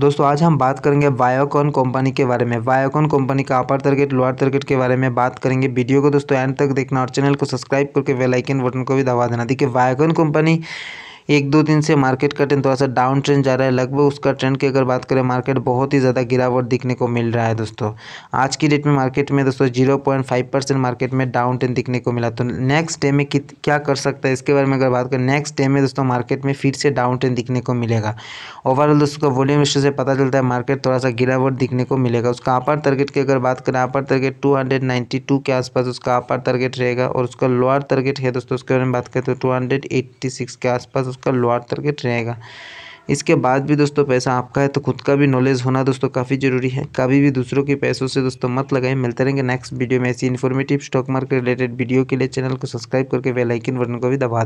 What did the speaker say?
दोस्तों आज हम बात करेंगे वायोकॉन कंपनी के बारे में वायोकॉन कंपनी का अपर टारगेट लोअर टारगेट के बारे में बात करेंगे वीडियो को दोस्तों एंड तक देखना और चैनल को सब्सक्राइब करके वेलाइकन बटन को भी दबा देना देखिए वायोकॉन कंपनी एक दो दिन से मार्केट का ट्रेंड थोड़ा सा डाउन ट्रेंड जा रहा है लगभग उसका ट्रेंड की अगर बात करें मार्केट बहुत ही ज़्यादा गिरावट दिखने को मिल रहा है दोस्तों आज की डेट में मार्केट में दोस्तों zero point five percent market में डाउन ट्रेंड दिखने को मिला तो नेक्स्ट डे में कित क्या कर सकता है इसके बारे में अगर बात करें नेक्स्ट डे में दोस्तों मार्केट में फिर से डाउन ट्रेंड दिखने को मिलेगा ओवरऑल दोस्तों का वॉल्यूम रेशो से पता चलता है मार्केट थोड़ा सा गिरावट दिखने को मिलेगा उसका अपर टारगेट की अगर बात करें upper target two hundred ninety two के आसपास उसका अपर टारगेट रहेगा और उसका लोअर टारगेट है दोस्तों उसके बारे में बात करें तो टू हंड्रेड एट्टी सिक्स के आसपास उसका लोअर टारगेट रहेगा इसके बाद भी दोस्तों पैसा आपका है तो खुद का भी नॉलेज होना दोस्तों काफ़ी ज़रूरी है कभी भी दूसरों के पैसों से दोस्तों मत लगाएं मिलते रहेंगे नेक्स्ट वीडियो में ऐसी informative stock market related video के लिए चैनल को सब्सक्राइब करके बेल आइकन बटन को भी दबा